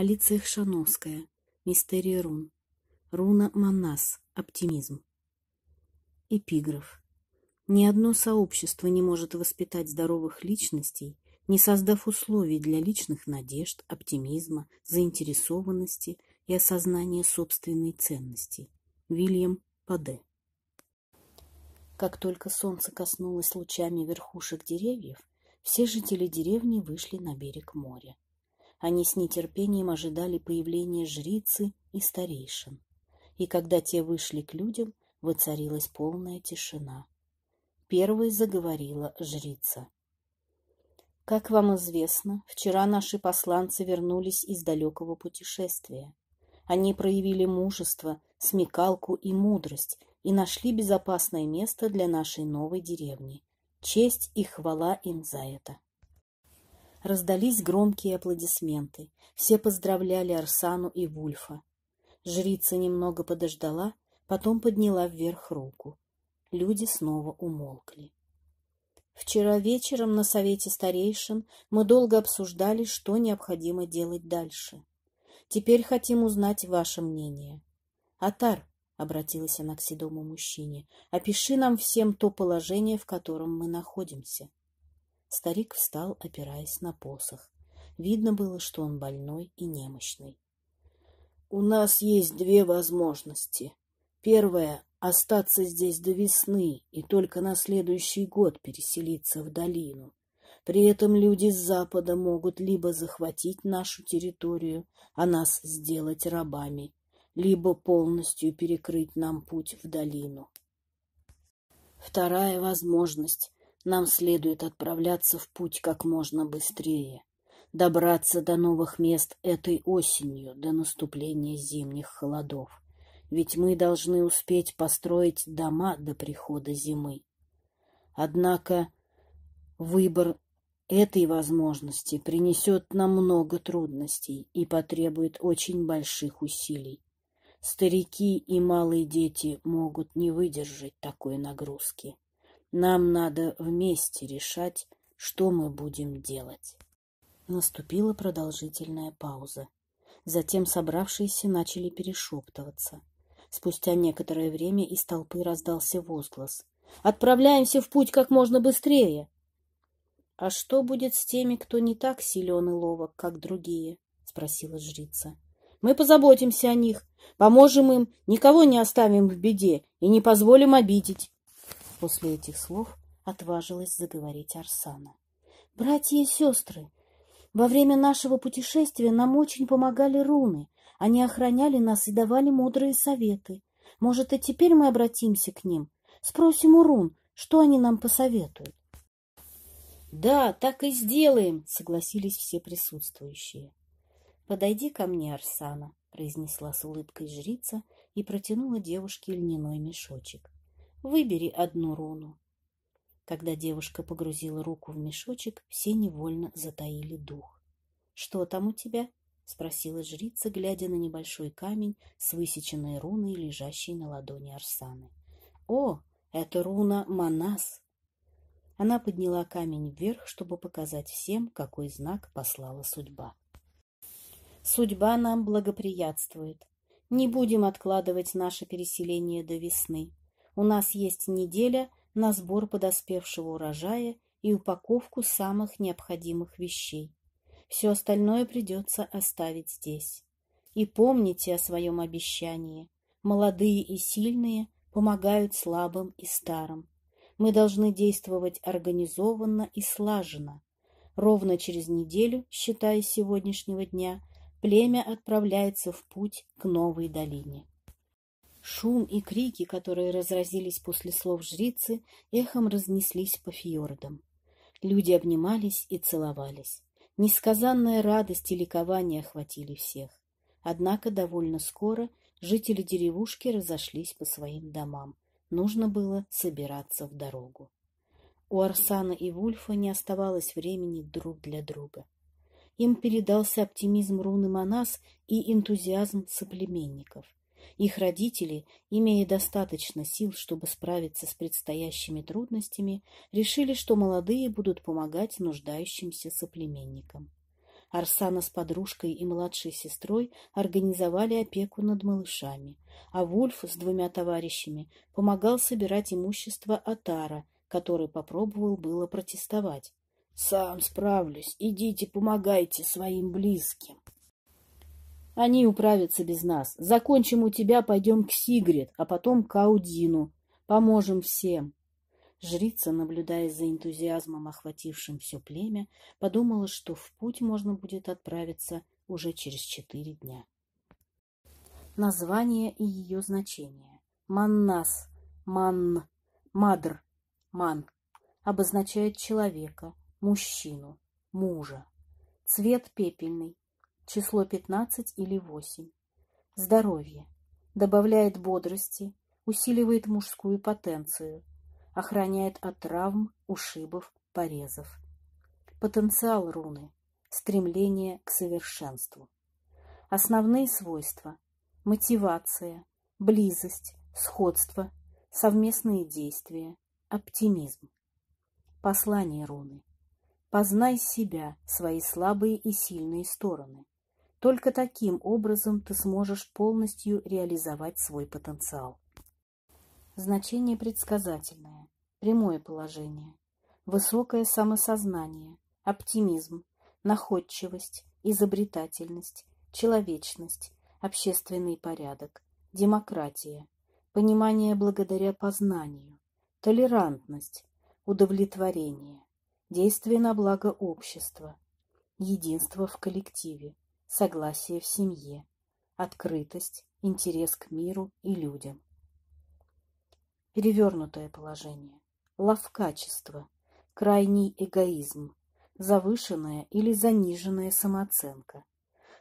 Алиция Хшановская. Мистерия рун. Руна Манас. Оптимизм. Эпиграф. Ни одно сообщество не может воспитать здоровых личностей, не создав условий для личных надежд, оптимизма, заинтересованности и осознания собственной ценности. Вильям Паде. Как только солнце коснулось лучами верхушек деревьев, все жители деревни вышли на берег моря. Они с нетерпением ожидали появления жрицы и старейшин. И когда те вышли к людям, воцарилась полная тишина. Первой заговорила жрица. Как вам известно, вчера наши посланцы вернулись из далекого путешествия. Они проявили мужество, смекалку и мудрость и нашли безопасное место для нашей новой деревни. Честь и хвала им за это. Раздались громкие аплодисменты. Все поздравляли Арсану и Вульфа. Жрица немного подождала, потом подняла вверх руку. Люди снова умолкли. Вчера вечером на совете старейшин мы долго обсуждали, что необходимо делать дальше. Теперь хотим узнать ваше мнение. Атар, — обратилась она к седому мужчине, — опиши нам всем то положение, в котором мы находимся. Старик встал, опираясь на посох. Видно было, что он больной и немощный. «У нас есть две возможности. Первая — остаться здесь до весны и только на следующий год переселиться в долину. При этом люди с запада могут либо захватить нашу территорию, а нас сделать рабами, либо полностью перекрыть нам путь в долину. Вторая возможность нам следует отправляться в путь как можно быстрее, добраться до новых мест этой осенью, до наступления зимних холодов. Ведь мы должны успеть построить дома до прихода зимы. Однако выбор этой возможности принесет нам много трудностей и потребует очень больших усилий. Старики и малые дети могут не выдержать такой нагрузки. Нам надо вместе решать, что мы будем делать. Наступила продолжительная пауза. Затем собравшиеся начали перешептываться. Спустя некоторое время из толпы раздался возглас. «Отправляемся в путь как можно быстрее!» «А что будет с теми, кто не так силен и ловок, как другие?» — спросила жрица. «Мы позаботимся о них, поможем им, никого не оставим в беде и не позволим обидеть». После этих слов отважилась заговорить Арсана. «Братья и сестры, во время нашего путешествия нам очень помогали руны. Они охраняли нас и давали мудрые советы. Может, и теперь мы обратимся к ним? Спросим у рун, что они нам посоветуют?» «Да, так и сделаем», — согласились все присутствующие. «Подойди ко мне, Арсана», — произнесла с улыбкой жрица и протянула девушке льняной мешочек. Выбери одну руну. Когда девушка погрузила руку в мешочек, все невольно затаили дух. «Что там у тебя?» — спросила жрица, глядя на небольшой камень с высеченной руной, лежащей на ладони Арсаны. «О, это руна Манас!» Она подняла камень вверх, чтобы показать всем, какой знак послала судьба. «Судьба нам благоприятствует. Не будем откладывать наше переселение до весны. У нас есть неделя на сбор подоспевшего урожая и упаковку самых необходимых вещей. Все остальное придется оставить здесь. И помните о своем обещании. Молодые и сильные помогают слабым и старым. Мы должны действовать организованно и слаженно. Ровно через неделю, считая сегодняшнего дня, племя отправляется в путь к новой долине. Шум и крики, которые разразились после слов жрицы, эхом разнеслись по фьордам. Люди обнимались и целовались. Несказанная радость и ликование охватили всех. Однако довольно скоро жители деревушки разошлись по своим домам. Нужно было собираться в дорогу. У Арсана и Вульфа не оставалось времени друг для друга. Им передался оптимизм руны Манас и энтузиазм соплеменников — их родители, имея достаточно сил, чтобы справиться с предстоящими трудностями, решили, что молодые будут помогать нуждающимся соплеменникам. Арсана с подружкой и младшей сестрой организовали опеку над малышами, а Вульф с двумя товарищами помогал собирать имущество Атара, который попробовал было протестовать. «Сам справлюсь, идите помогайте своим близким». Они управятся без нас. Закончим у тебя, пойдем к Сигрид, а потом к Аудину. Поможем всем. Жрица, наблюдая за энтузиазмом, охватившим все племя, подумала, что в путь можно будет отправиться уже через четыре дня. Название и ее значение. Маннас, ман, мадр, ман обозначает человека, мужчину, мужа. Цвет пепельный, число 15 или 8. Здоровье. Добавляет бодрости, усиливает мужскую потенцию, охраняет от травм, ушибов, порезов. Потенциал руны. Стремление к совершенству. Основные свойства. Мотивация, близость, сходство, совместные действия, оптимизм. Послание руны. Познай себя, свои слабые и сильные стороны. Только таким образом ты сможешь полностью реализовать свой потенциал. Значение предсказательное, прямое положение, высокое самосознание, оптимизм, находчивость, изобретательность, человечность, общественный порядок, демократия, понимание благодаря познанию, толерантность, удовлетворение, действие на благо общества, единство в коллективе, согласие в семье, открытость, интерес к миру и людям. Перевернутое положение, ловкачество, крайний эгоизм, завышенная или заниженная самооценка,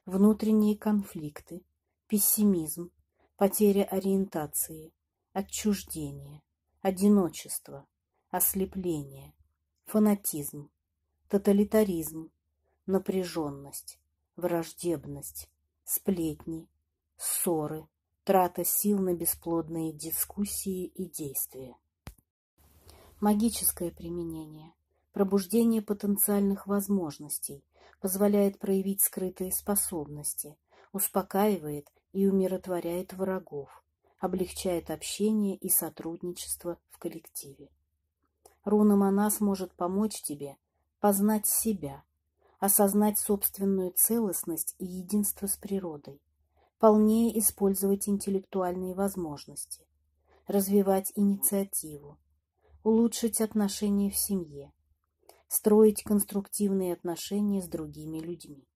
внутренние конфликты, пессимизм, потеря ориентации, отчуждение, одиночество, ослепление, фанатизм, тоталитаризм, напряженность, враждебность, сплетни, ссоры, трата сил на бесплодные дискуссии и действия. Магическое применение, пробуждение потенциальных возможностей, позволяет проявить скрытые способности, успокаивает и умиротворяет врагов, облегчает общение и сотрудничество в коллективе. Руна Манас может помочь тебе познать себя, осознать собственную целостность и единство с природой, полнее использовать интеллектуальные возможности, развивать инициативу, улучшить отношения в семье, строить конструктивные отношения с другими людьми.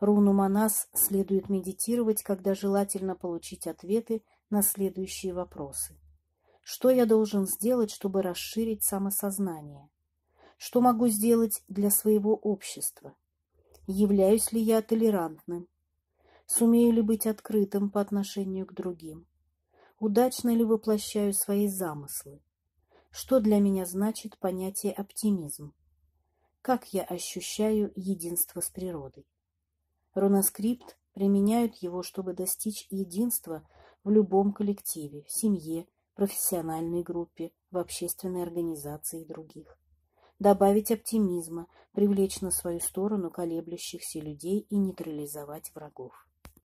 Руну Манас следует медитировать, когда желательно получить ответы на следующие вопросы. Что я должен сделать, чтобы расширить самосознание? Что могу сделать для своего общества? Являюсь ли я толерантным? Сумею ли быть открытым по отношению к другим? Удачно ли воплощаю свои замыслы? Что для меня значит понятие оптимизм? Как я ощущаю единство с природой? Руноскрипт применяют его, чтобы достичь единства в любом коллективе, семье, профессиональной группе, в общественной организации и других добавить оптимизма, привлечь на свою сторону колеблющихся людей и нейтрализовать врагов.